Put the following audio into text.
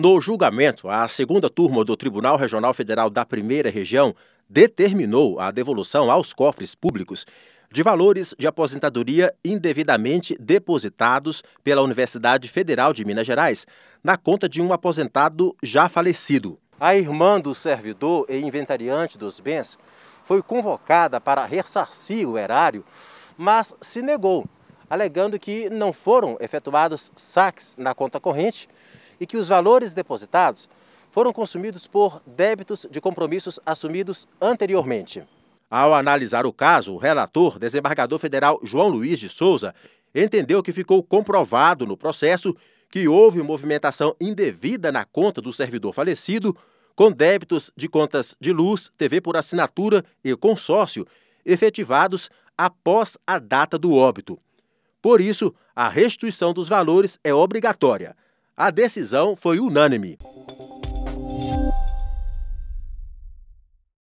No julgamento, a segunda turma do Tribunal Regional Federal da Primeira Região determinou a devolução aos cofres públicos de valores de aposentadoria indevidamente depositados pela Universidade Federal de Minas Gerais na conta de um aposentado já falecido. A irmã do servidor e inventariante dos bens foi convocada para ressarcir o erário, mas se negou, alegando que não foram efetuados saques na conta corrente e que os valores depositados foram consumidos por débitos de compromissos assumidos anteriormente. Ao analisar o caso, o relator, desembargador federal João Luiz de Souza, entendeu que ficou comprovado no processo que houve movimentação indevida na conta do servidor falecido, com débitos de contas de luz, TV por assinatura e consórcio efetivados após a data do óbito. Por isso, a restituição dos valores é obrigatória. A decisão foi unânime.